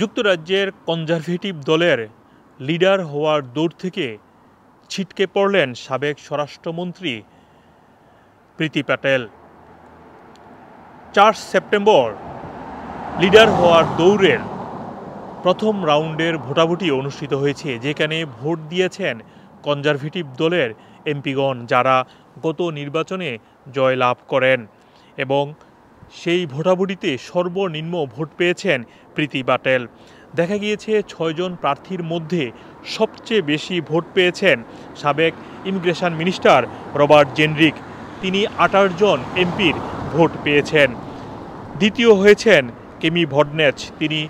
যুক্তরাজ্যের কনজারভেটিভ দলের লিডার হওয়ার দৌড় থেকে ছিটকে পড়লেন সাবেক স্বরাষ্ট্রমন্ত্রী প্রীতি প্যাটেল চার সেপ্টেম্বর লিডার হওয়ার দৌড়ের প্রথম রাউন্ডের ভোটাভুটি অনুষ্ঠিত হয়েছে যেখানে ভোট দিয়েছেন কনজারভেটিভ দলের এমপিগণ যারা গত নির্বাচনে জয়লাভ করেন এবং সেই ভোটাভুটিতে সর্বনিম্ন ভোট পেয়েছেন প্রীতি বাটেল দেখা গিয়েছে ছয়জন প্রার্থীর মধ্যে সবচেয়ে বেশি ভোট পেয়েছেন সাবেক ইমিগ্রেশন মিনিস্টার রবার্ট জেনরিক তিনি আঠাশ জন এমপির ভোট পেয়েছেন দ্বিতীয় হয়েছেন কেমি ভডনেচ তিনি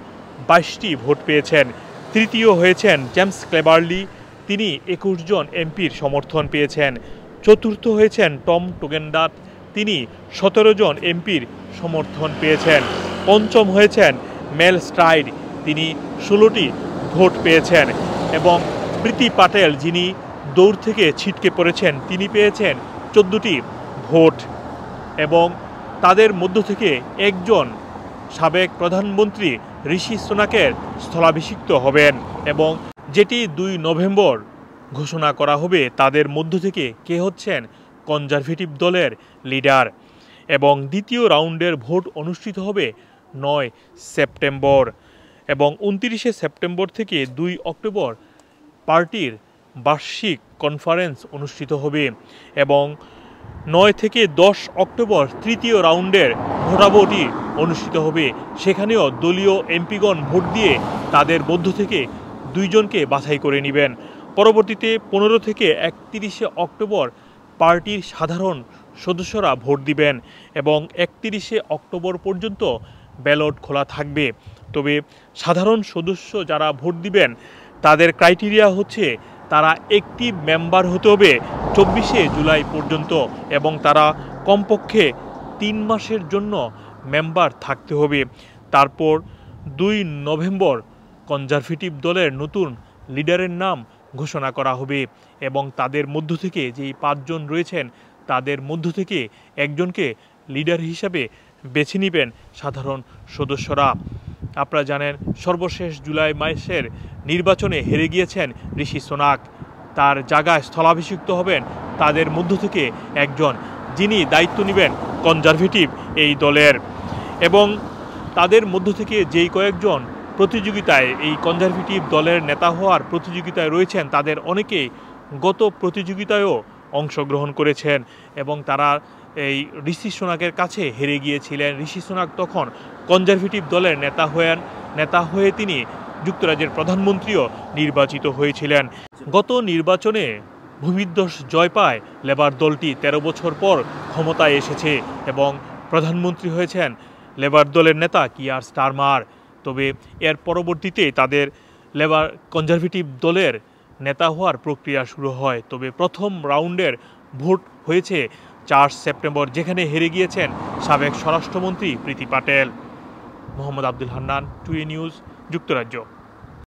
বাইশটি ভোট পেয়েছেন তৃতীয় হয়েছেন জেমস ক্লেবার্লি তিনি একুশ জন এমপির সমর্থন পেয়েছেন চতুর্থ হয়েছেন টম টোগেন্ডাত তিনি সতেরো জন এমপির সমর্থন পেয়েছেন পঞ্চম হয়েছেন মেল স্ট্রাইড তিনি ষোলোটি ভোট পেয়েছেন এবং প্রীতি পাটেল যিনি দৌড় থেকে ছিটকে পড়েছেন তিনি পেয়েছেন চোদ্দোটি ভোট এবং তাদের মধ্য থেকে একজন সাবেক প্রধানমন্ত্রী ঋষি সোনাকের স্থলাভিষিক্ত হবেন এবং যেটি দুই নভেম্বর ঘোষণা করা হবে তাদের মধ্য থেকে কে হচ্ছেন কনজারভেটিভ দলের লিডার এবং দ্বিতীয় রাউন্ডের ভোট অনুষ্ঠিত হবে নয় সেপ্টেম্বর এবং উনতিরিশে সেপ্টেম্বর থেকে দুই অক্টোবর পার্টির বার্ষিক কনফারেন্স অনুষ্ঠিত হবে এবং নয় থেকে দশ অক্টোবর তৃতীয় রাউন্ডের ভোটাভুটি অনুষ্ঠিত হবে সেখানেও দলীয় এমপিগণ ভোট দিয়ে তাদের মধ্য থেকে দুইজনকে বাছাই করে নেবেন পরবর্তীতে পনেরো থেকে একত্রিশে অক্টোবর পার্টির সাধারণ সদস্যরা ভোট দিবেন এবং একত্রিশে অক্টোবর পর্যন্ত ব্যালট খোলা থাকবে তবে সাধারণ সদস্য যারা ভোট দিবেন তাদের ক্রাইটেরিয়া হচ্ছে তারা একটি মেম্বার হতে হবে চব্বিশে জুলাই পর্যন্ত এবং তারা কমপক্ষে তিন মাসের জন্য মেম্বার থাকতে হবে তারপর দুই নভেম্বর কনজারভেটিভ দলের নতুন লিডারের নাম ঘোষণা করা হবে এবং তাদের মধ্য থেকে যেই পাঁচজন রয়েছেন তাদের মধ্য থেকে একজনকে লিডার হিসাবে বেছে নেবেন সাধারণ সদস্যরা আপনারা জানেন সর্বশেষ জুলাই মাসের নির্বাচনে হেরে গিয়েছেন ঋষি সোনাক তার জায়গায় স্থলাভিষিক্ত হবেন তাদের মধ্য থেকে একজন যিনি দায়িত্ব নেবেন কনজারভেটিভ এই দলের এবং তাদের মধ্য থেকে যেই কয়েকজন প্রতিযোগিতায় এই কনজারভেটিভ দলের নেতা হওয়ার প্রতিযোগিতায় রয়েছেন তাদের অনেকে গত প্রতিযোগিতায়ও অংশগ্রহণ করেছেন এবং তারা এই ঋষি সোনাকের কাছে হেরে গিয়েছিলেন ঋষি সোনাক তখন কনজারভেটিভ দলের নেতা হয়েন নেতা হয়ে তিনি যুক্তরাজ্যের প্রধানমন্ত্রীও নির্বাচিত হয়েছিলেন গত নির্বাচনে ভূমিদ্বস জয় পায় লেবার দলটি ১৩ বছর পর ক্ষমতায় এসেছে এবং প্রধানমন্ত্রী হয়েছেন লেবার দলের নেতা কিয়ার স্টারমার তবে এর পরবর্তীতে তাদের লেবার কনজারভেটিভ দলের নেতা হওয়ার প্রক্রিয়া শুরু হয় তবে প্রথম রাউন্ডের ভোট হয়েছে চার সেপ্টেম্বর যেখানে হেরে গিয়েছেন সাবেক স্বরাষ্ট্রমন্ত্রী প্রীতি পাটেল মোহাম্মদ আব্দুল হান্নান টুয়ে নিউজ যুক্তরাজ্য